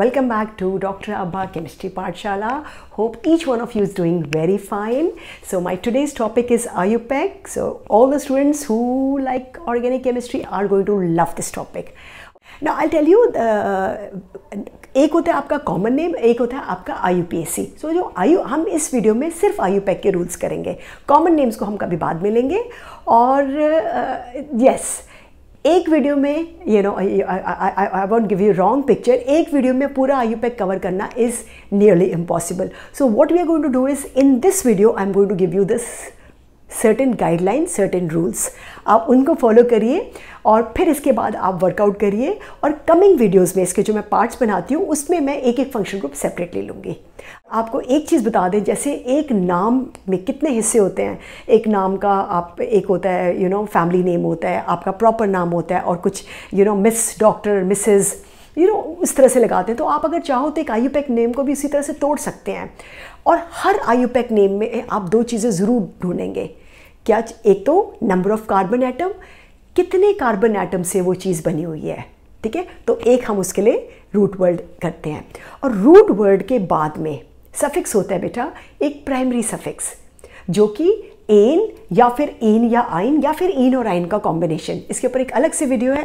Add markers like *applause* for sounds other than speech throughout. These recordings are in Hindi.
Welcome back to Dr. Abba Chemistry Partshala. Hope each one of you is doing very fine. So my today's topic is IUPAC. So all the students who like organic chemistry are going to love this topic. Now I'll tell you the, एक होता है आपका कॉमन नेम एक होता है आपका I U P S C so जो आयु हम इस वीडियो में सिर्फ आयु पैक के रूल्स करेंगे कॉमन नेम्स को हम कभी बाद में लेंगे और यस uh, yes, एक वीडियो में you know I want give you wrong picture एक वीडियो में पूरा आई पैक कवर करना is nearly impossible so what we are going to do is in this video I am going to give you this certain guideline certain rules आप उनको फॉलो करिए और फिर इसके बाद आप वर्कआउट करिए और कमिंग वीडियोस में इसके जो मैं पार्ट्स बनाती हूँ उसमें मैं एक एक फंक्शन ग्रुप सेपरेट ले लूँगी आपको एक चीज़ बता दें जैसे एक नाम में कितने हिस्से होते हैं एक नाम का आप एक होता है यू नो फैमिली नेम होता है आपका प्रॉपर नाम होता है और कुछ you know miss doctor missus you know उस तरह से लगाते हैं तो आप अगर चाहो तो एक आयुपैक नेम को भी इसी तरह से तोड़ सकते हैं और हर आयुपैक नेम में आप दो चीज़ें ज़रूर ढूंढेंगे क्या एक तो नंबर ऑफ़ कार्बन एटम कितने कार्बन एटम से वो चीज़ बनी हुई है ठीक है तो एक हम उसके लिए रूट वर्ड करते हैं और रूट वर्ड के बाद में सफिक्स होता है बेटा एक प्राइमरी सफिक्स जो कि एन या फिर एन या आइन या फिर इन और आइन का कॉम्बिनेशन इसके ऊपर एक अलग से वीडियो है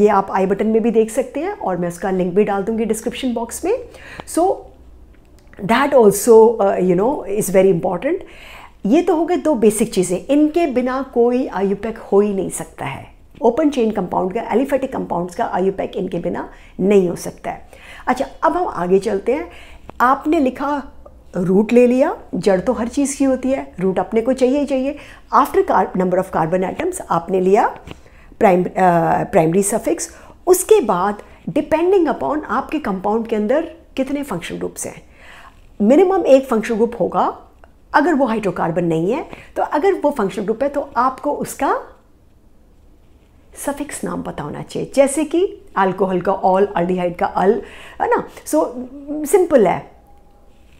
ये आप आई बटन में भी देख सकते हैं और मैं उसका लिंक भी डाल दूंगी डिस्क्रिप्शन बॉक्स में so so, that also you know is very important ये तो हो गए दो बेसिक चीज़ें इनके बिना कोई आयुपैक हो ही नहीं सकता है ओपन चेन कंपाउंड का एलिफेटिक कंपाउंड्स का आयुपैक इनके बिना नहीं हो सकता है अच्छा अब हम आगे चलते हैं आपने लिखा रूट ले लिया जड़ तो हर चीज़ की होती है रूट अपने को चाहिए ही चाहिए after number of carbon atoms आपने लिया प्राइम प्राइमरी सफिक्स उसके बाद डिपेंडिंग अपॉन आपके कंपाउंड के अंदर कितने फंक्शन ग्रुप्स हैं मिनिमम एक फंक्शन ग्रुप होगा अगर वो हाइड्रोकार्बन नहीं है तो अगर वो फंक्शन ग्रुप है तो आपको उसका सफिक्स नाम पता होना चाहिए जैसे कि अल्कोहल का ऑल अल्डिहाइड का अल है ना सो so, सिंपल है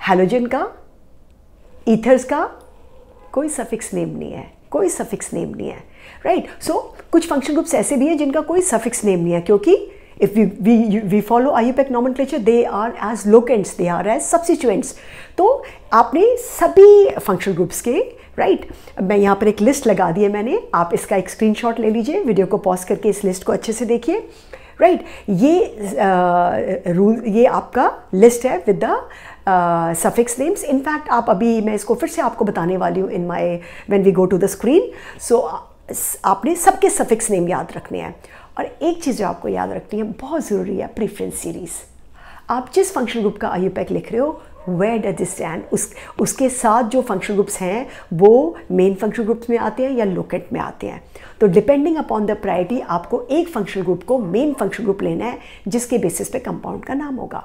हेलोजन का ईथर्स का कोई सफिक्स नेम नहीं है कोई सफिक्स नेम नहीं है राइट right? सो so, कुछ फंक्शन ग्रुप्स ऐसे भी हैं जिनका कोई सफिक्स नेम नहीं है क्योंकि if we, we, we follow IUPAC nomenclature, they are as locants, they are as substituents. तो आपने सभी functional ग्रुप्स के राइट right? मैं यहाँ पर एक लिस्ट लगा दी है मैंने आप इसका एक स्क्रीनशॉट ले लीजिए वीडियो को पॉज करके इस लिस्ट को अच्छे से देखिए राइट right? ये रूल ये आपका लिस्ट है with the suffix names in fact आप अभी मैं इसको फिर से आपको बताने वाली हूँ in my when we go to the screen so आपने सबके सफिक्स नेम याद रखने हैं और एक चीज़ जो आपको याद रखनी है बहुत ज़रूरी है प्रीफ्रेंस सीरीज़ आप जिस फंक्शन ग्रुप का आई लिख रहे हो वेयर डज दिस स्टैंड उस उसके साथ जो फंक्शन ग्रुप्स हैं वो मेन फंक्शन ग्रुप्स में आते हैं या लोकेट में आते हैं तो डिपेंडिंग अपॉन द प्रायोरिटी आपको एक फंक्शन ग्रुप को मेन फंक्शन ग्रुप लेना है जिसके बेसिस पे कंपाउंड का नाम होगा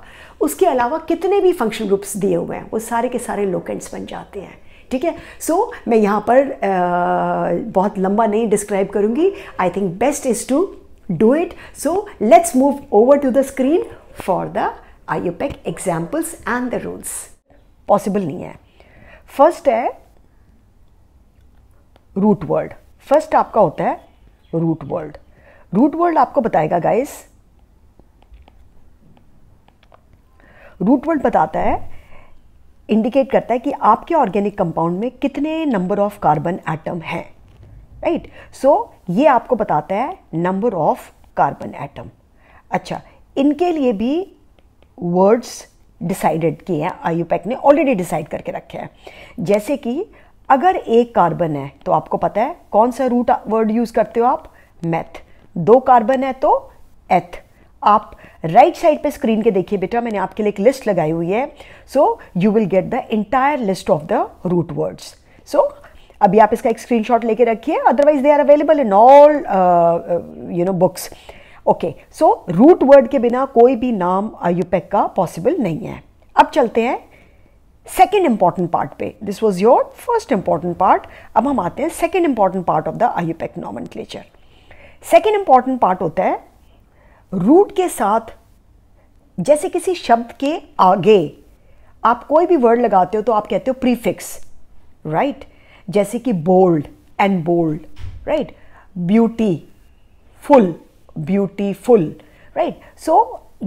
उसके अलावा कितने भी फंक्शन ग्रुप्स दिए हुए हैं वो सारे के सारे लोकेंट्स बन जाते हैं ठीक है सो so, मैं यहाँ पर आ, बहुत लंबा नहीं डिस्क्राइब करूँगी I think best is to do it. So let's move over to the screen for the IUPAC examples and the rules. Possible नहीं है First है root word. First आपका होता है root word. Root word आपको बताएगा guys. रूट वर्ड बताता है इंडिकेट करता है कि आपके ऑर्गेनिक कंपाउंड में कितने नंबर ऑफ कार्बन एटम हैं राइट सो ये आपको बताता है नंबर ऑफ कार्बन एटम अच्छा इनके लिए भी वर्ड्स डिसाइडेड किए हैं आयुपैक ने ऑलरेडी डिसाइड करके रखे हैं जैसे कि अगर एक कार्बन है तो आपको पता है कौन सा रूट वर्ड यूज़ करते हो आप मैथ दो कार्बन है तो एथ आप राइट right साइड पे स्क्रीन के देखिए बेटा मैंने आपके लिए एक लिस्ट लगाई हुई है so you will get the entire list of the root words so अभी आप इसका एक स्क्रीनशॉट लेके रखिए otherwise they are available in all you know books okay so root word के बिना कोई भी नाम आयुपैक का पॉसिबल नहीं है अब चलते हैं सेकेंड इंपॉर्टेंट पार्ट पे this was your first important part अब हम आते हैं second important part of the IUPAC nomenclature second important part होता है रूट के साथ जैसे किसी शब्द के आगे आप कोई भी वर्ड लगाते हो तो आप कहते हो प्रीफिक्स राइट right? जैसे कि bold and bold right beautiful full right so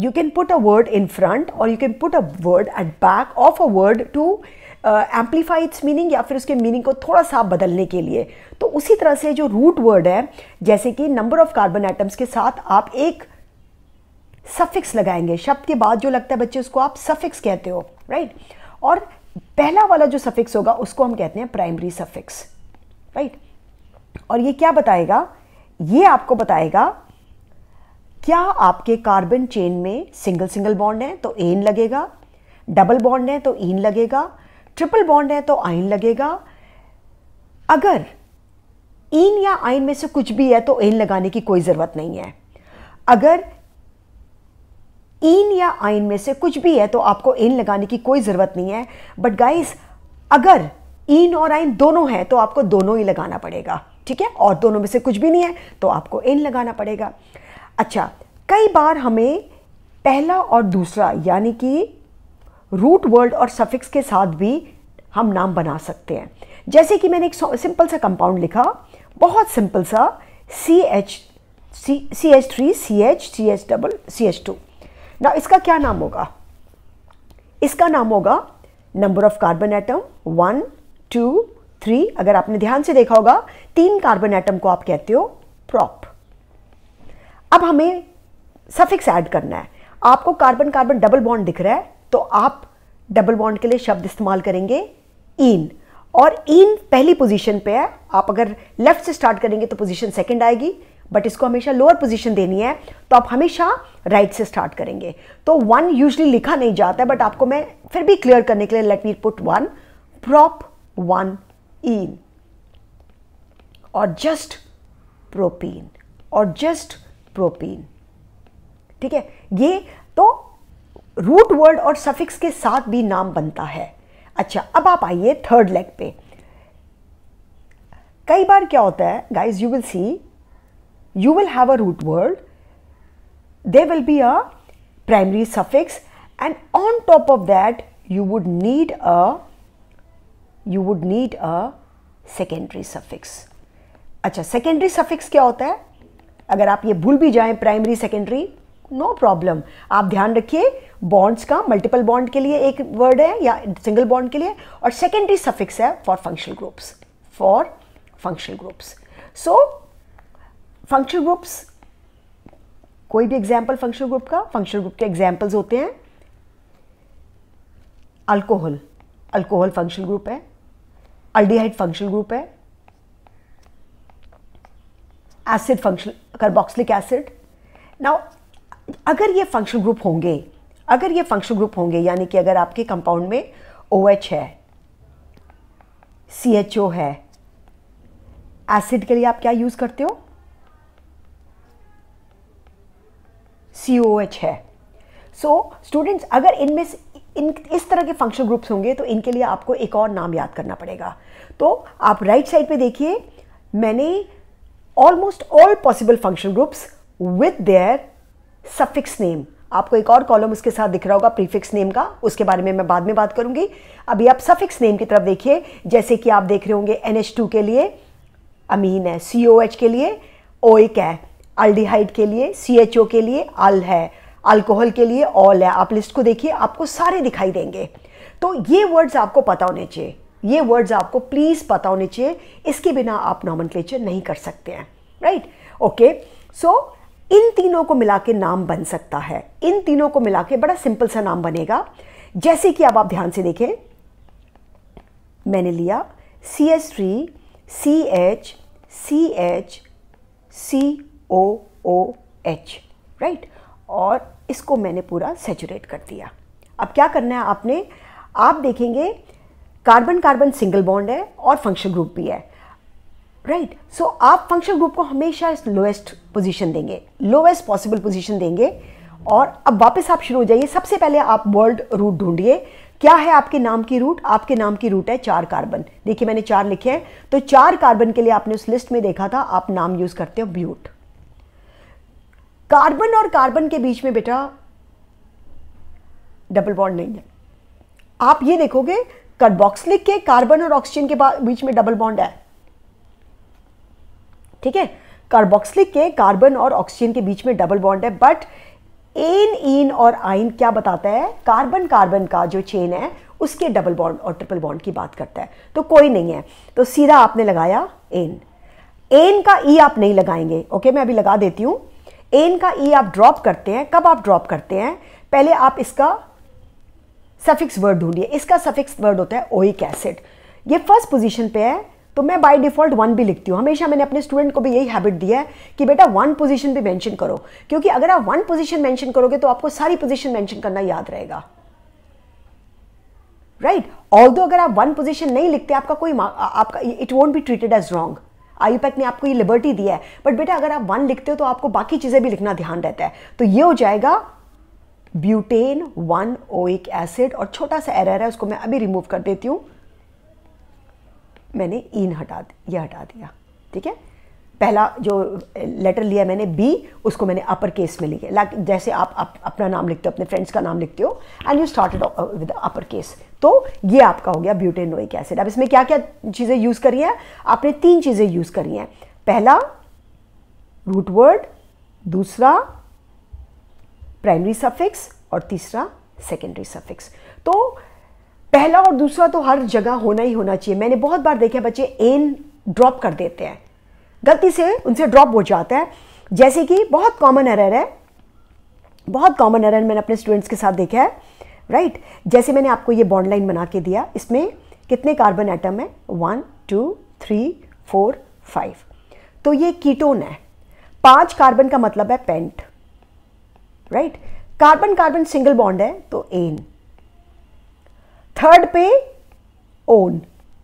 you can put a word in front और you can put a word at back of a word to amplify its meaning या फिर उसके मीनिंग को थोड़ा सा बदलने के लिए तो उसी तरह से जो रूट वर्ड है जैसे कि नंबर ऑफ कार्बन एटम्स के साथ आप एक सफिक्स लगाएंगे शब्द के बाद जो लगता है बच्चे उसको आप सफिक्स कहते हो राइट right? और पहला वाला जो सफिक्स होगा उसको हम कहते हैं प्राइमरी सफिक्स राइट और ये क्या बताएगा ये आपको बताएगा क्या आपके कार्बन चेन में सिंगल सिंगल बॉन्ड है तो एन लगेगा डबल बॉन्ड है तो इन e लगेगा ट्रिपल बॉन्ड है तो आइन लगेगा अगर इन e या आइन में से कुछ भी है तो एन लगाने की कोई ज़रूरत नहीं है अगर इन या आइन में से कुछ भी है तो आपको इन लगाने की कोई ज़रूरत नहीं है बट गाइस अगर इन और आइन दोनों हैं तो आपको दोनों ही लगाना पड़ेगा ठीक है और दोनों में से कुछ भी नहीं है तो आपको इन लगाना पड़ेगा अच्छा कई बार हमें पहला और दूसरा यानी कि रूट वर्ड और सफिक्स के साथ भी हम नाम बना सकते हैं जैसे कि मैंने एक सिंपल सा कंपाउंड लिखा बहुत सिंपल सा C H C C H three C H C H double C H two ना इसका क्या नाम होगा इसका नाम होगा number of carbon atom one two three अगर आपने ध्यान से देखा होगा तीन कार्बन एटम को आप कहते हो प्रॉप अब हमें सफिक्स ऐड करना है आपको कार्बन कार्बन डबल बॉन्ड दिख रहा है तो आप डबल बॉन्ड के लिए शब्द इस्तेमाल करेंगे इन और इन पहली पोजीशन पे है आप अगर लेफ्ट से स्टार्ट करेंगे तो पोजीशन सेकंड आएगी बट इसको हमेशा लोअर पोजिशन देनी है तो आप हमेशा राइट से स्टार्ट करेंगे तो वन यूजली लिखा नहीं जाता है बट आपको मैं फिर भी क्लियर करने के लिए let me put one prop one ene और जस्ट प्रोपीन और जस्ट प्रोपीन ठीक है ये तो रूट वर्ड और सफिक्स के साथ भी नाम बनता है अच्छा अब आप आइए थर्ड लेग पे कई बार क्या होता है guys you will see you will have a root word, there will be a primary suffix and on top of that you would need a you would need a secondary suffix. अच्छा secondary suffix क्या होता है अगर आप ये भूल भी जाएं प्राइमरी सेकेंडरी नो प्रॉब्लम आप ध्यान रखिए बॉन्ड्स का मल्टीपल बॉन्ड के लिए एक वर्ड है या सिंगल बॉन्ड के लिए और सेकेंडरी सफिक्स है for functional groups for functional groups so function groups कोई भी एग्जाम्पल फंक्शन ग्रुप का फंक्शन ग्रुप के एग्जाम्पल्स होते हैं अल्कोहल अल्कोहल फंक्शन ग्रुप है अल्डीहाइट फंक्शन ग्रुप है acid function carboxylic acid now अगर ये फंक्शन ग्रुप होंगे अगर ये फंक्शन ग्रुप होंगे यानी कि अगर आपके कंपाउंड में ओ OH है सी एच ओ है एसिड के लिए आप क्या यूज़ करते हो सी ओ एच है सो स्टूडेंट्स अगर इनमें से इन इस तरह के फंक्शन ग्रुप्स होंगे तो इनके लिए आपको एक और नाम याद करना पड़ेगा तो आप राइट साइड पे देखिए मैंने almost all possible function groups with their suffix name आपको एक और कॉलम उसके साथ दिख रहा होगा प्रीफिक्स नेम का उसके बारे में मैं बाद में बात करूंगी अभी आप सफिक्स नेम की तरफ देखिए जैसे कि आप देख रहे होंगे एन के लिए अमीन है सी के लिए ओइक है अल्डिहाइड के लिए सी एच ओ के लिए अल है अल्कोहल के लिए ऑल है आप लिस्ट को देखिए आपको सारे दिखाई देंगे तो ये वर्ड्स आपको पता होने चाहिए ये वर्ड्स आपको प्लीज़ पता होने चाहिए इसके बिना आप नॉमन नहीं कर सकते हैं राइट ओके सो इन तीनों को मिला के नाम बन सकता है इन तीनों को मिला के बड़ा सिंपल सा नाम बनेगा जैसे कि अब आप ध्यान से देखें मैंने लिया C S three C H C H C O O H right और इसको मैंने पूरा सेचुरेट कर दिया अब क्या करना है आपने आप देखेंगे कार्बन कार्बन सिंगल बॉन्ड है और फंक्शन ग्रुप भी है राइट right. सो so, आप फंक्शन ग्रुप को हमेशा इस लोएस्ट पोजीशन देंगे लोएस्ट पॉसिबल पोजीशन देंगे और अब वापस आप शुरू हो जाइए सबसे पहले आप वर्ल्ड रूट ढूंढिए क्या है आपके नाम की रूट आपके नाम की रूट है चार कार्बन देखिए मैंने चार लिखे हैं तो चार कार्बन के लिए आपने उस लिस्ट में देखा था आप नाम यूज़ करते हो ब्यूट कार्बन और कार्बन के बीच में बेटा डबल बॉन्ड नहीं है आप ये देखोगे कार्बोक्सिलिक के कार्बन और ऑक्सीजन के बीच में डबल बॉन्ड है ठीक है कार्बोक्सलिक के कार्बन और ऑक्सीजन के बीच में डबल बॉन्ड है बट एन इन और आइन क्या बताता है कार्बन कार्बन का जो चेन है उसके डबल बॉन्ड और ट्रिपल बॉन्ड की बात करता है तो कोई नहीं है तो सीधा आपने लगाया एन एन का ई e आप नहीं लगाएंगे ओके मैं अभी लगा देती हूं एन का ई e आप ड्रॉप करते हैं कब आप ड्रॉप करते हैं पहले आप इसका सफिक्स वर्ड ढूंढिए इसका सफिक्स वर्ड होता है ओइक एसिड ये फर्स्ट पोजीशन पे है तो मैं बाय डिफ़ॉल्ट वन भी लिखती हूँ हमेशा मैंने अपने स्टूडेंट को भी यही हैबिट दिया है कि बेटा वन पोजीशन भी मेंशन करो क्योंकि अगर आप वन पोजीशन मेंशन करोगे तो आपको सारी पोजीशन मेंशन करना याद रहेगा राइट right? ऑल अगर आप वन पोजीशन नहीं लिखते आपका कोई आपका it won't be treated as wrong IUPAC ने आपको ये लिबर्टी दिया है बट बेटा अगर आप वन लिखते हो तो आपको बाकी चीज़ें भी लिखना ध्यान रहता है तो ये हो जाएगा ब्यूटेन वन ओइक एसिड और छोटा सा एरर है उसको मैं अभी रिमूव कर देती हूं मैंने इन e हटा यह हटा दिया ठीक है पहला जो लेटर लिया मैंने बी उसको मैंने अपर केस में लिखे लाइक जैसे आप, आप अपना नाम लिखते हो अपने फ्रेंड्स का नाम लिखते हो and you started with upper case तो ये आपका हो गया ब्यूटेनोइक एसिड अब इसमें क्या क्या चीज़ें यूज़ करी हैं आपने तीन चीज़ें यूज़ करी हैं पहला रूटवर्ड दूसरा प्राइमरी सफिक्स और तीसरा सेकेंडरी सफिक्स तो पहला और दूसरा तो हर जगह होना ही होना चाहिए मैंने बहुत बार देखा बच्चे एन ड्रॉप कर देते हैं गलती से उनसे ड्रॉप हो जाता है जैसे कि बहुत कॉमन एरर है बहुत कॉमन एरर मैंने अपने स्टूडेंट्स के साथ देखा है राइट right? जैसे मैंने आपको ये बॉन्ड लाइन बना के दिया इसमें कितने कार्बन एटम है one two three four five तो ये कीटोन है पांच कार्बन का मतलब है pent right carbon carbon single bond है तो एन थर्ड पे ओन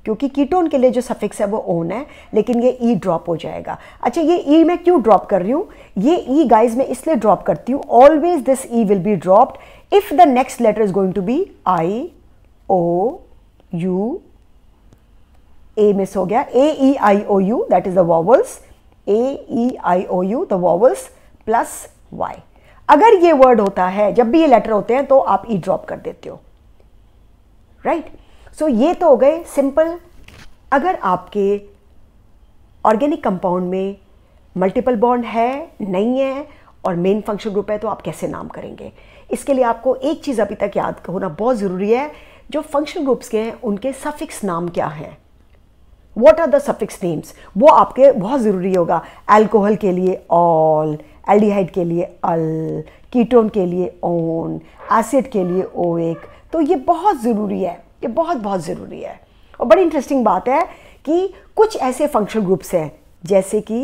क्योंकि कीटोन के लिए जो सफिक्स है वो ओन है लेकिन ये ई e ड्रॉप हो जाएगा अच्छा ये ई e मैं क्यों ड्रॉप कर रही हूँ ये ई e गाइज मैं इसलिए ड्रॉप करती हूँ always this E will be dropped if the next letter is going to be I O U A miss हो गया A E I O U that is the vowels A E I O U the vowels plus Y अगर ये वर्ड होता है जब भी ये लेटर होते हैं तो आप ई e ड्रॉप कर देते हो राइट right? सो so, ये तो हो गए सिंपल अगर आपके ऑर्गेनिक कंपाउंड में मल्टीपल बॉन्ड है नहीं है और मेन फंक्शन ग्रुप है तो आप कैसे नाम करेंगे इसके लिए आपको एक चीज़ अभी तक याद होना बहुत ज़रूरी है जो फंक्शन ग्रुप्स के हैं उनके सफिक्स नाम क्या हैं what are the suffix names वो आपके बहुत ज़रूरी होगा एल्कोहल के लिए ऑल एल्डिहाइड के लिए अल कीटोन के लिए ओन एसिड के लिए ओ एक तो ये बहुत ज़रूरी है ये बहुत बहुत ज़रूरी है और बड़ी इंटरेस्टिंग बात है कि कुछ ऐसे फंक्शनल ग्रुप्स हैं जैसे कि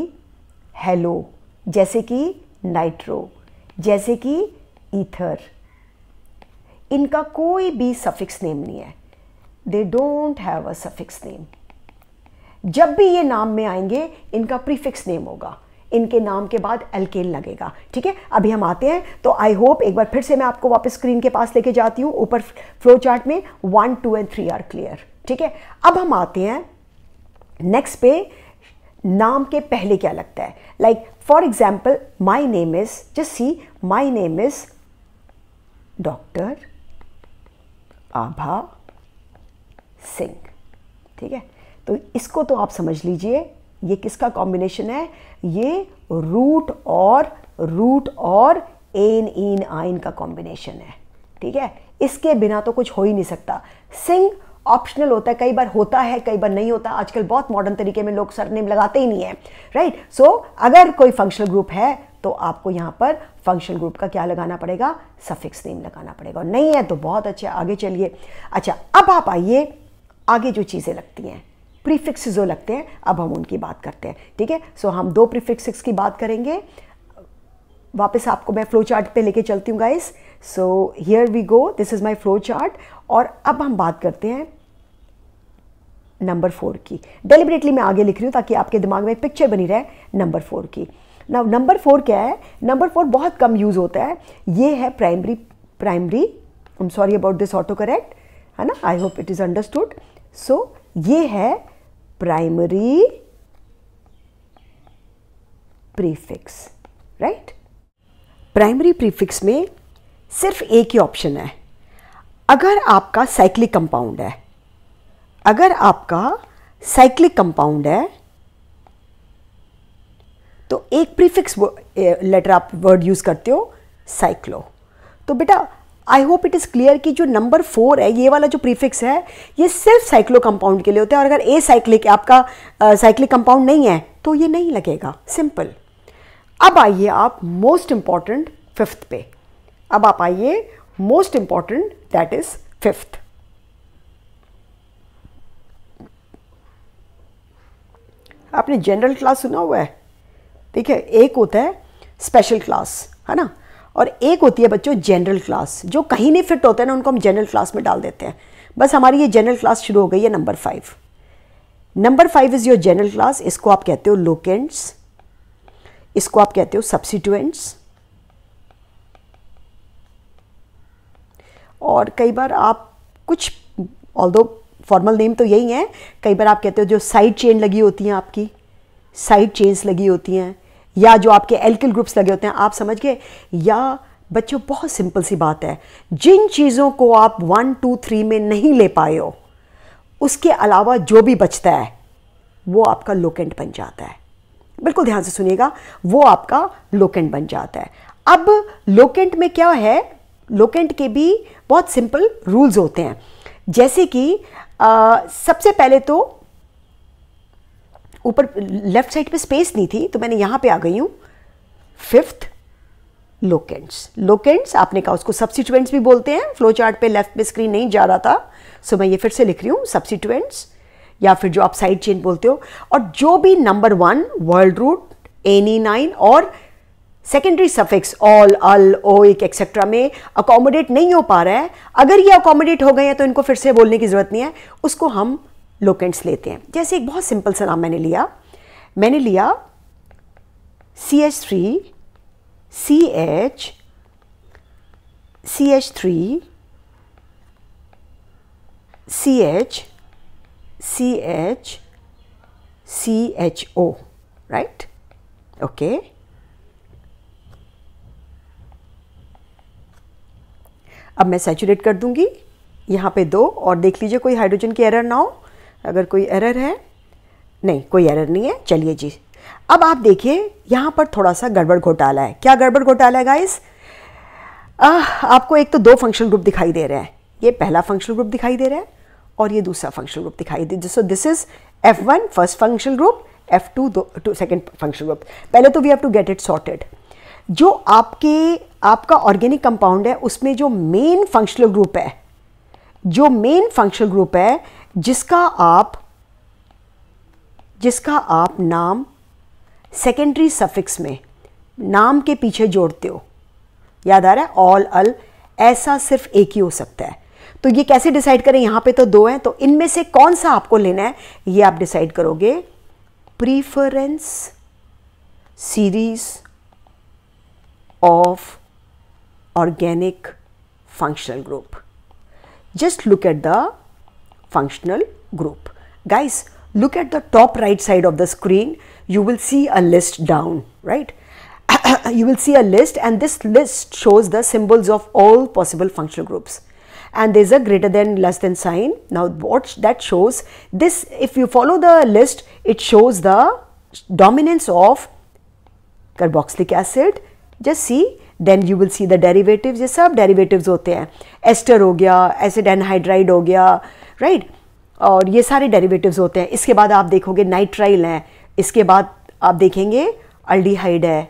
हेलो जैसे कि नाइट्रो जैसे कि ईथर इनका कोई भी सफिक्स नेम नहीं है they don't have a suffix name जब भी ये नाम में आएंगे इनका प्रीफिक्स नेम होगा इनके नाम के बाद एल्केन लगेगा ठीक है अभी हम आते हैं तो आई होप एक बार फिर से मैं आपको वापस स्क्रीन के पास लेके जाती हूँ ऊपर फ्लो चार्ट में one two and three are clear ठीक है अब हम आते हैं नेक्स्ट पे नाम के पहले क्या लगता है like for example my name is just see my name is doctor Abha Singh ठीक है तो इसको तो आप समझ लीजिए ये किसका कॉम्बिनेशन है ये रूट और रूट और एन इन आइन का कॉम्बिनेशन है ठीक है इसके बिना तो कुछ हो ही नहीं सकता सिंग ऑप्शनल होता है कई बार होता है कई बार नहीं होता आजकल बहुत मॉडर्न तरीके में लोग सरनेम लगाते ही नहीं है राइट right? सो so, अगर कोई फंक्शनल ग्रुप है तो आपको यहां पर फंक्शनल ग्रुप का क्या लगाना पड़ेगा सफिक्स नेम लगाना पड़ेगा और नहीं है तो बहुत अच्छा आगे चलिए अच्छा अब आप आइए आगे जो चीज़ें लगती हैं प्रीफिक्स जो लगते हैं अब हम उनकी बात करते हैं ठीक है सो हम दो प्रीफिक्स की बात करेंगे वापस आपको मैं फ्लो चार्ट पे लेके चलती हूँ guys so here we go this is my flow chart और अब हम बात करते हैं नंबर फोर की डेलिबरेटली मैं आगे लिख रही हूँ ताकि आपके दिमाग में पिक्चर बनी रहे नंबर फोर की ना नंबर फोर क्या है नंबर फोर बहुत कम यूज़ होता है ये है primary primary I am sorry about this auto correct है ना I hope it is understood so ये है primary prefix right primary prefix में सिर्फ एक ही ऑप्शन है अगर आपका साइक्लिक कंपाउंड है अगर आपका साइक्लिक कंपाउंड है तो एक प्रीफिक्स लेटर आप वर्ड यूज़ करते हो साइक्लो तो बेटा I hope it is clear कि जो नंबर फोर है ये वाला जो प्रीफिक्स है ये सिर्फ साइक्लो कंपाउंड के लिए होता है और अगर ए साइक्लिक आपका साइक्लिक कंपाउंड नहीं है तो ये नहीं लगेगा सिंपल अब आइए आप मोस्ट इंपॉर्टेंट फिफ्थ पे अब आप आइए most important that is fifth आपने जनरल क्लास सुना हुआ है ठीक है एक होता है स्पेशल क्लास है ना और एक होती है बच्चों जनरल क्लास जो कहीं नहीं फिट होते हैं ना उनको हम जनरल क्लास में डाल देते हैं बस हमारी ये जनरल क्लास शुरू हो गई है number five number five is your general class इसको आप कहते हो लोकेंट्स इसको आप कहते हो सब्सिट्यूएंट्स और कई बार आप कुछ ऑल दो फॉर्मल नेम तो यही है कई बार आप कहते हो जो साइड चेन लगी होती हैं आपकी साइड चेन्स लगी होती हैं या जो आपके एल्किल ग्रुप्स लगे होते हैं आप समझ गए या बच्चों बहुत सिंपल सी बात है जिन चीज़ों को आप वन टू थ्री में नहीं ले पाए हो उसके अलावा जो भी बचता है वो आपका लोकेंट बन जाता है बिल्कुल ध्यान से सुनिएगा वो आपका लोकेंट बन जाता है अब लोकेंट में क्या है लोकेंट के भी बहुत सिंपल रूल्स होते हैं जैसे कि आ, सबसे पहले तो ऊपर लेफ्ट साइड पे स्पेस नहीं थी तो मैंने यहाँ पे आ गई हूँ फिफ्थ लोकेंट्स लोकेंट्स आपने कहा उसको सब्सिट्यूएंट्स भी बोलते हैं फ्लो चार्ट पे लेफ्ट पे स्क्रीन नहीं जा रहा था सो मैं ये फिर से लिख रही हूँ सब्सिट्यूएंट्स या फिर जो आप साइड चेन बोलते हो और जो भी number one word root ane yne और secondary suffix ol al oic etcetera में अकोमोडेट नहीं हो पा रहा है अगर ये अकोमोडेट हो गए हैं तो इनको फिर से बोलने की ज़रूरत नहीं है उसको हम लोकेंट्स लेते हैं जैसे एक बहुत सिंपल सा नाम मैंने लिया मैंने लिया C H three C H C H three C H C H C H O right okay अब मैं सेचुरेट कर दूंगी यहां पे दो और देख लीजिए कोई हाइड्रोजन की एरर ना हो अगर कोई एरर है नहीं कोई एरर नहीं है चलिए जी अब आप देखिए यहाँ पर थोड़ा सा गड़बड़ घोटाला है क्या गड़बड़ घोटाला है गाइस आपको एक तो दो फंक्शनल ग्रुप दिखाई दे रहे हैं ये पहला फंक्शनल ग्रुप दिखाई दे रहा है और ये दूसरा फंक्शनल ग्रुप दिखाई दे so this is F one first functional group F two दो सेकेंड फंक्शनल ग्रुप पहले तो we have to get it sorted जो आपके आपका ऑर्गेनिक कंपाउंड है उसमें जो मेन फंक्शनल ग्रुप है जो मेन फंक्शनल ग्रुप है जिसका आप जिसका आप नाम सेकेंडरी सफिक्स में नाम के पीछे जोड़ते हो याद आ रहा है ऑल अल ऐसा सिर्फ एक ही हो सकता है तो ये कैसे डिसाइड करें यहां पे तो दो हैं तो इनमें से कौन सा आपको लेना है ये आप डिसाइड करोगे preference series of organic functional group just look at the functional group. Guys, look at the top right side of the screen. You will see a list down, right? *coughs* you will see a list and this list shows the symbols of all possible functional groups and there's a greater than less than sign now watch that shows this if you follow the list it shows the dominance of carboxylic acid just see then you will see the derivatives ये सब derivatives होते हैं ester हो गया acid anhydride हो गया राइट और ये सारे डेरिवेटिव्स होते हैं इसके बाद आप देखोगे नाइट्राइल है इसके बाद आप देखेंगे अल्डीहाइड है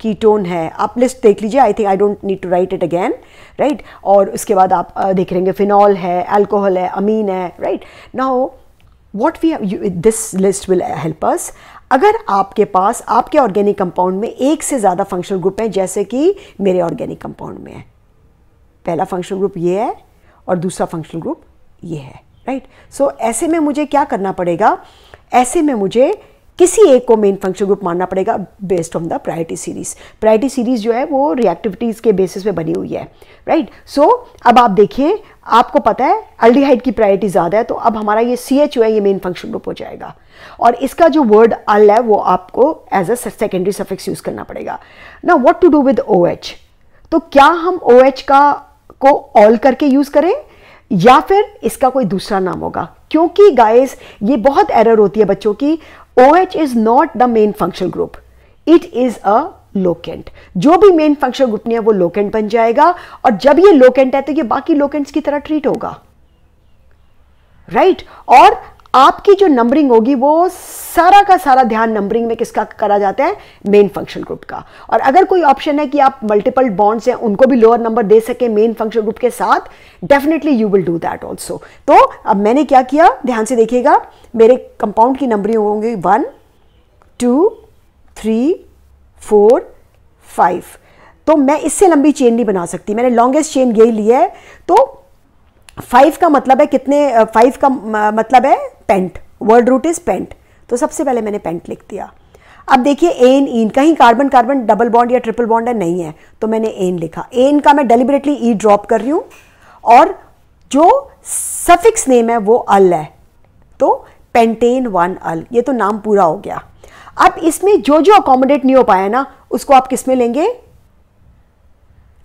कीटोन है आप लिस्ट देख लीजिए I think I don't need to write it again right और उसके बाद आप देख हैं फिनॉल है अल्कोहल है अमीन है right now what we this list will help us अगर आपके पास आपके ऑर्गेनिक कंपाउंड में एक से ज़्यादा फंक्शनल ग्रुप हैं जैसे कि मेरे ऑर्गेनिक कंपाउंड में है पहला फंक्शनल ग्रुप ये है और दूसरा फंक्शनल ग्रुप ये है राइट सो so, ऐसे में मुझे क्या करना पड़ेगा ऐसे में मुझे किसी एक को मेन फंक्शन ग्रुप मानना पड़ेगा based on the priority series priority series जो है वो रिएक्टिविटीज़ के बेसिस पे बनी हुई है राइट right? सो so, अब आप देखिए आपको पता है अल्डीहाइड की प्रायोरिटी ज़्यादा है तो अब हमारा ये सी एच है ये मेन फंक्शन ग्रुप हो जाएगा और इसका जो वर्ड अल है वो आपको as a secondary suffix use करना पड़ेगा ना what to do with O H तो क्या हम ओ OH एच का को ऑल करके यूज़ करें या फिर इसका कोई दूसरा नाम होगा क्योंकि गाइस ये बहुत एरर होती है बच्चों की O H is not the main function group it is a locant जो भी मेन फंक्शन ग्रुप नहीं है वो लोकेंट बन जाएगा और जब ये लोकेंट है तो ये बाकी लोकेंट्स की तरह ट्रीट होगा राइट right? और आपकी जो नंबरिंग होगी वो सारा का सारा ध्यान नंबरिंग में किसका करा जाता है मेन फंक्शन ग्रुप का और अगर कोई ऑप्शन है कि आप मल्टीपल बॉन्ड्स हैं उनको भी लोअर नंबर दे सके मेन फंक्शन ग्रुप के साथ definitely you will do that also तो अब मैंने क्या किया ध्यान से देखिएगा मेरे कंपाउंड की नंबरिंग होंगी one two three four five तो मैं इससे लंबी चेन नहीं बना सकती मैंने लॉन्गेस्ट चेन यही ली है तो फाइव का मतलब है कितने फाइव का मतलब है pent word root is pent तो सबसे पहले मैंने पेंट लिख दिया अब देखिए एन ईन कहीं कार्बन कार्बन डबल बॉन्ड या ट्रिपल बॉन्ड है नहीं है तो मैंने एन लिखा एन का मैं डेलिबरेटली ई ड्रॉप कर रही हूं और जो सफिक्स नेम है वो अल है तो पेंटेन वन अल ये तो नाम पूरा हो गया अब इसमें जो जो अकोमोडेट नहीं हो पाया ना उसको आप किस में लेंगे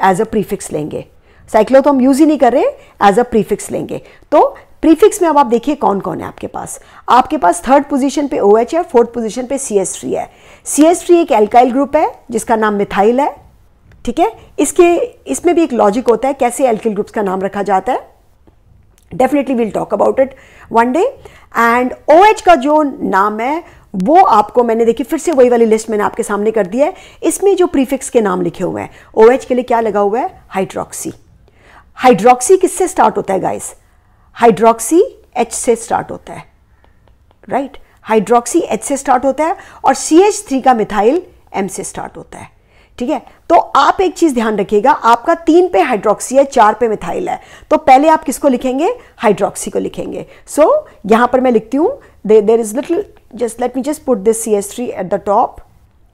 एज अ प्रीफिक्स लेंगे साइक्लो तो हम यूज़ ही नहीं कर रहे एज अ प्रीफिक्स लेंगे तो प्रीफिक्स में अब आप देखिए कौन कौन है आपके पास आपके पास थर्ड पोजीशन पे ओ एच है फोर्थ पोजीशन पे सी एस थ्री है सी एस थ्री एक एल्काइल ग्रुप है जिसका नाम मिथाइल है ठीक है इसके इसमें भी एक लॉजिक होता है कैसे एल्किल ग्रुप्स का नाम रखा जाता है definitely will talk about it one day and O H का जो नाम है वो आपको मैंने देखी फिर से वही वाली लिस्ट मैंने आपके सामने कर दी है इसमें जो प्रीफिक्स के नाम लिखे हुए हैं ओ एच के लिए क्या लगा हुआ है हाइड्रोक्सी हाइड्रोक्सी किससे स्टार्ट होता है गाइस हाइड्रोक्सी एच से स्टार्ट होता है राइट हाइड्रोक्सी एच से स्टार्ट होता है और सी एच थ्री का मिथाइल एम से स्टार्ट होता है ठीक है तो आप एक चीज ध्यान रखिएगा आपका तीन पे हाइड्रोक्सी है चार पे मिथाइल है तो पहले आप किसको लिखेंगे हाइड्रोक्सी को लिखेंगे सो so, यहां पर मैं लिखती हूं there is little just let me just put this C S three at the top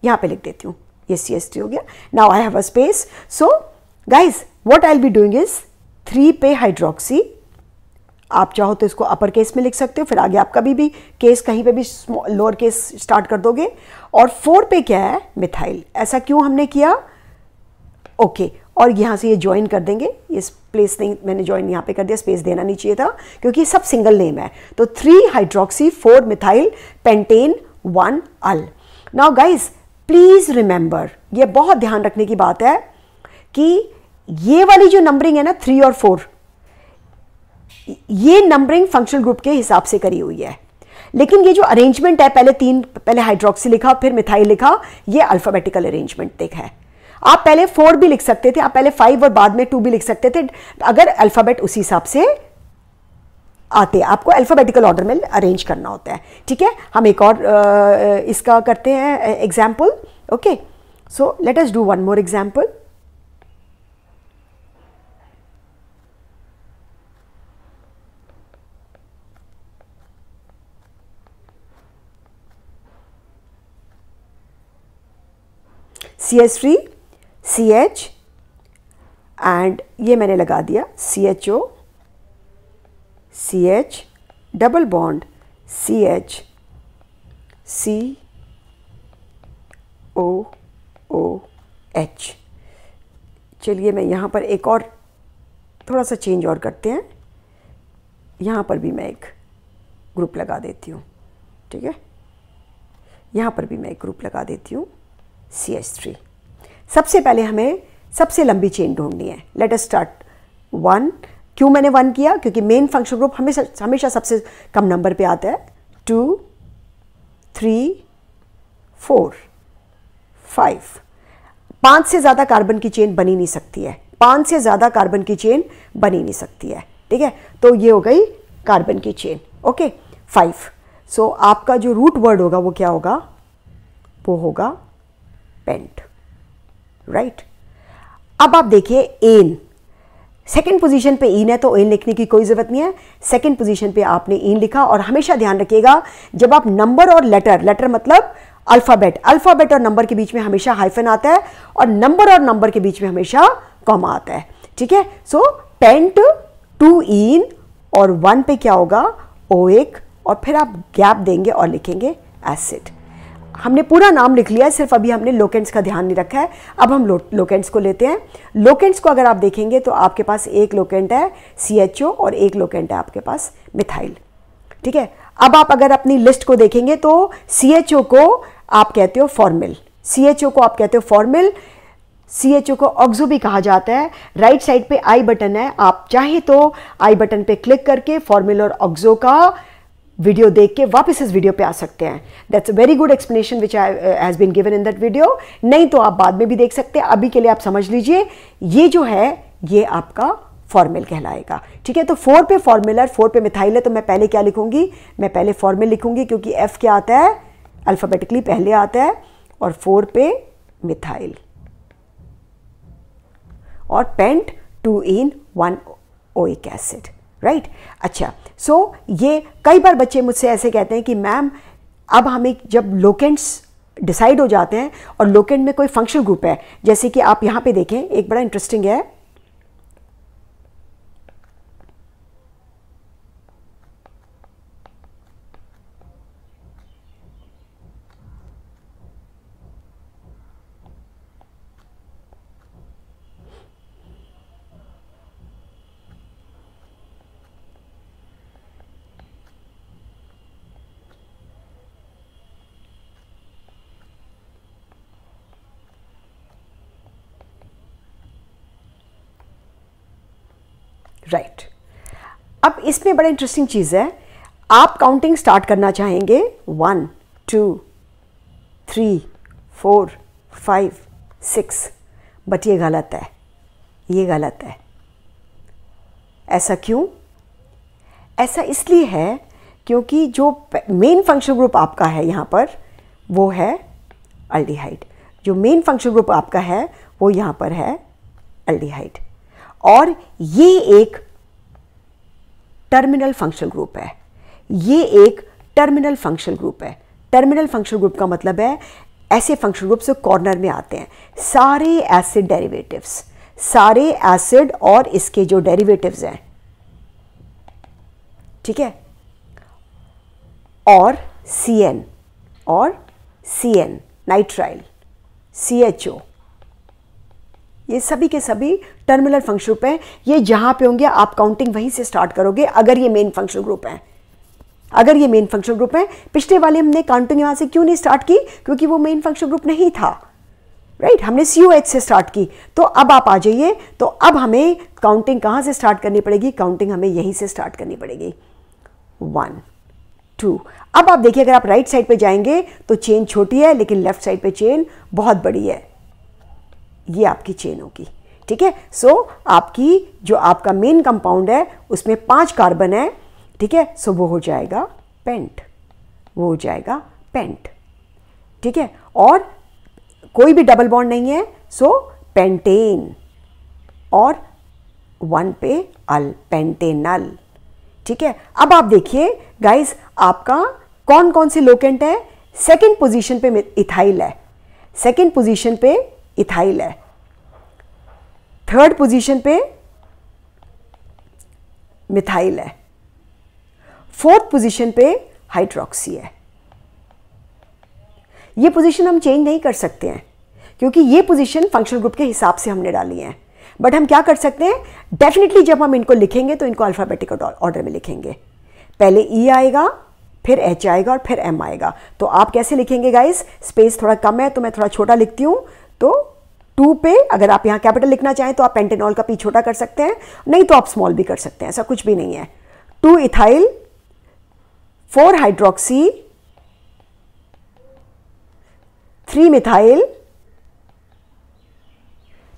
यहां पे लिख देती हूँ ये सी एस थ्री हो गया now I have a space so guys what I be doing is three पे हाइड्रोक्सी आप चाहो तो इसको अपर केस में लिख सकते हो फिर आगे आप कभी भी केस कहीं पे भी लोअर केस स्टार्ट कर दोगे और फोर पे क्या है मिथाइल ऐसा क्यों हमने किया ओके okay. और यहाँ से ये ज्वाइन कर देंगे ये प्लेस नहीं मैंने ज्वाइन यहाँ पे कर दिया स्पेस देना नहीं चाहिए था क्योंकि ये सब सिंगल नेम है तो three hydroxy four methyl pentane one ol now guys please remember ये बहुत ध्यान रखने की बात है कि ये वाली जो नंबरिंग है ना थ्री और फोर ये नंबरिंग फंक्शनल ग्रुप के हिसाब से करी हुई है लेकिन ये जो अरेंजमेंट है पहले तीन पहले हाइड्रोक्सी लिखा फिर मिथाइल लिखा ये अल्फ़ाबेटिकल अरेंजमेंट देखा है आप पहले फोर भी लिख सकते थे आप पहले फाइव और बाद में टू भी लिख सकते थे अगर अल्फ़ाबेट उसी हिसाब से आते हैं आपको अल्फ़ाबेटिकल ऑर्डर में अरेंज करना होता है ठीक है हम एक और इसका करते हैं example okay so let's do one more example C S three C H and ये मैंने लगा दिया C H O C H double bond C H C O O H चलिए मैं यहाँ पर एक और थोड़ा सा चेंज और करते हैं यहाँ पर भी मैं एक ग्रुप लगा देती हूँ ठीक है यहाँ पर भी मैं एक ग्रुप लगा देती हूँ सी एच थ्री सबसे पहले हमें सबसे लंबी चेन ढूंढनी है लेट एस स्टार्ट वन क्यों मैंने वन किया क्योंकि मेन फंक्शन ग्रुप हमेशा हमेशा सबसे कम नंबर पे आता है टू थ्री फोर फाइव पांच से ज़्यादा कार्बन की चेन बनी नहीं सकती है पांच से ज़्यादा कार्बन की चेन बनी नहीं सकती है ठीक है तो ये हो गई कार्बन की चेन ओके फाइव सो आपका जो रूट वर्ड होगा वो क्या होगा वो होगा पेंट राइट अब आप देखिए एन सेकेंड पोजीशन पे इन है तो इन लिखने की कोई ज़रूरत नहीं है सेकेंड पोजीशन पे आपने इन लिखा और हमेशा ध्यान रखिएगा जब आप नंबर और लेटर लेटर मतलब अल्फ़ाबेट अल्फ़ाबेट और नंबर के बीच में हमेशा हाइफन आता है और नंबर और नंबर के बीच में हमेशा कॉमा आता है ठीक है सो पेंट टू इन और वन पे क्या होगा ओ एक और फिर आप गैप देंगे और लिखेंगे एसिड हमने पूरा नाम लिख लिया है सिर्फ अभी हमने लोकेंट्स का ध्यान नहीं रखा है अब हम लो, लोकेंट्स को लेते हैं लोकेंट्स को अगर आप देखेंगे तो आपके पास एक लोकेंट है सी और एक लोकेंट है आपके पास मिथाइल ठीक है अब आप अगर अपनी लिस्ट को देखेंगे तो सी एच ओ को आप कहते हो फॉर्मिल सी को आप कहते हो फॉर्मिल सी को ऑक्सो भी कहा जाता है राइट साइड पे आई बटन है आप चाहे तो आई बटन पे क्लिक करके फॉर्मिल और ऑक्सो का वीडियो देख के वापस इस वीडियो पे आ सकते हैं that's a very good explanation which has been given in that video नहीं तो आप बाद में भी देख सकते हैं अभी के लिए आप समझ लीजिए ये जो है ये आपका फॉर्मेल कहलाएगा ठीक है तो फोर पे फॉर्मुलर फोर पे मिथाइल है तो मैं पहले क्या लिखूंगी मैं पहले फॉर्मेल लिखूंगी क्योंकि एफ क्या आता है अल्फ़ाबेटिकली पहले आता है और फोर पे मिथाइल और pent two yne one oic acid right right? अच्छा सो so, ये कई बार बच्चे मुझसे ऐसे कहते हैं कि मैम अब हमें जब लोकेंट्स डिसाइड हो जाते हैं और लोकेंट में कोई फंक्शन ग्रुप है जैसे कि आप यहाँ पे देखें एक बड़ा इंटरेस्टिंग है अब इसमें बड़ा इंटरेस्टिंग चीज़ है आप काउंटिंग स्टार्ट करना चाहेंगे one two three four five six but ये गलत है ये गलत है ऐसा क्यों ऐसा इसलिए है क्योंकि जो मेन फंक्शन ग्रुप आपका है यहाँ पर वो है अल्डिहाइड जो मेन फंक्शन ग्रुप आपका है वो यहाँ पर है अल्डिहाइड और ये एक टर्मिनल फंक्शन ग्रुप है ये एक टर्मिनल फंक्शन ग्रुप है टर्मिनल फंक्शन ग्रुप का मतलब है ऐसे फंक्शन ग्रुप्स कॉर्नर में आते हैं सारे एसिड डेरिवेटिव्स सारे एसिड और इसके जो डेरिवेटिव्स हैं ठीक है और सी एन और C N nitrile C H O ये सभी के सभी टर्मिनल फंक्शन ग्रुप हैं ये जहाँ पे होंगे आप काउंटिंग वहीं से स्टार्ट करोगे अगर ये मेन फंक्शन ग्रुप है अगर ये मेन फंक्शन ग्रुप है पिछले वाले हमने काउंटिंग यहाँ से क्यों नहीं स्टार्ट की क्योंकि वो मेन फंक्शन ग्रुप नहीं था राइट right? हमने सी से स्टार्ट की तो अब आप आ जाइए तो अब हमें काउंटिंग कहाँ से स्टार्ट करनी पड़ेगी काउंटिंग हमें यहीं से स्टार्ट करनी पड़ेगी वन टू अब आप देखिए अगर आप राइट right साइड पे जाएंगे तो चेन छोटी है लेकिन लेफ्ट साइड पे चेन बहुत बड़ी है ये आपकी चेन होगी ठीक है सो आपकी जो आपका मेन कंपाउंड है उसमें पांच कार्बन है ठीक है सो वो हो जाएगा पेंट वो हो जाएगा पेंट ठीक है और कोई भी डबल बॉन्ड नहीं है सो पेंटेन और वन पे अल पेंटेनल ठीक है अब आप देखिए गाइस आपका कौन कौन से लोकेंट है सेकंड पोजीशन पे इथाइल है सेकंड पोजीशन पे इथाइल है थर्ड पोजीशन पे मिथाइल है फोर्थ पोजीशन पे हाइड्रोक्सी है ये पोजीशन हम चेंज नहीं कर सकते हैं क्योंकि ये पोजीशन फंक्शनल ग्रुप के हिसाब से हमने डाली है बट हम क्या कर सकते हैं डेफिनेटली जब हम इनको लिखेंगे तो इनको अल्फाबेटिक ऑर्डर में लिखेंगे पहले ई e आएगा फिर एच आएगा और फिर एम आएगा तो आप कैसे लिखेंगे गाइस स्पेस थोड़ा कम है तो मैं थोड़ा छोटा लिखती हूँ तो टू पे अगर आप यहाँ कैपिटल लिखना चाहें तो आप पेंटेनॉल का पी छोटा कर सकते हैं नहीं तो आप स्मॉल भी कर सकते हैं ऐसा कुछ भी नहीं है two ethyl four hydroxy three methyl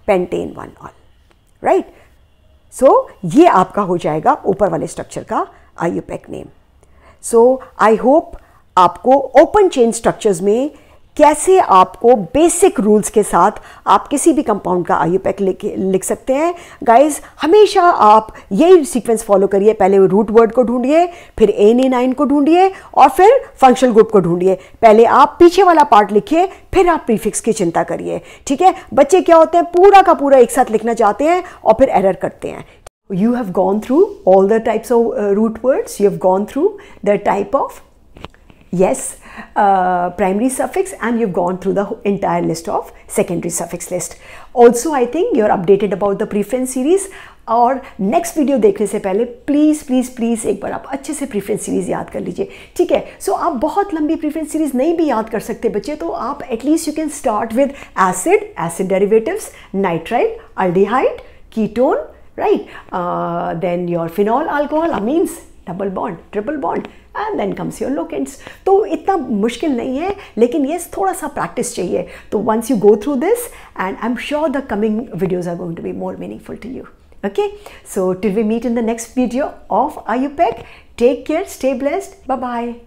pentane one all right so ये आपका हो जाएगा ऊपर वाले स्ट्रक्चर का IUPAC name so I hope आपको ओपन चेन स्ट्रक्चर्स में कैसे आपको बेसिक रूल्स के साथ आप किसी भी कंपाउंड का आई पैक लिख सकते हैं गाइस हमेशा आप यही सीक्वेंस फॉलो करिए पहले रूट वर्ड को ढूंढिए फिर एन ए नाइन को ढूंढिए और फिर फंक्शनल ग्रुप को ढूंढिए पहले आप पीछे वाला पार्ट लिखिए फिर आप प्रीफिक्स की चिंता करिए ठीक है बच्चे क्या होते हैं पूरा का पूरा एक साथ लिखना चाहते हैं और फिर एरर करते हैं you have gone through all the types of uh, root words you have gone through the type of yes uh, primary suffix and you've gone through the entire list of secondary suffix list. Also I think you're updated about the preference series और नेक्स्ट वीडियो देखने से पहले प्लीज़ प्लीज़ प्लीज़ एक बार आप अच्छे से प्रीफ्रेंस सीरीज़ याद कर लीजिए ठीक है सो so, आप बहुत लंबी प्रीफ्रेंस सीरीज़ नहीं भी याद कर सकते बच्चे तो आप at least you can start with acid acid derivatives nitrile aldehyde ketone right then your phenol alcohol amines double bond triple bond and then comes your and तो इतना मुश्किल नहीं है लेकिन ये yes, थोड़ा सा प्रैक्टिस चाहिए तो once you go through this and I am sure the coming videos are going to be more meaningful to you okay till we meet in the next video of IUPAC take care stay blessed bye bye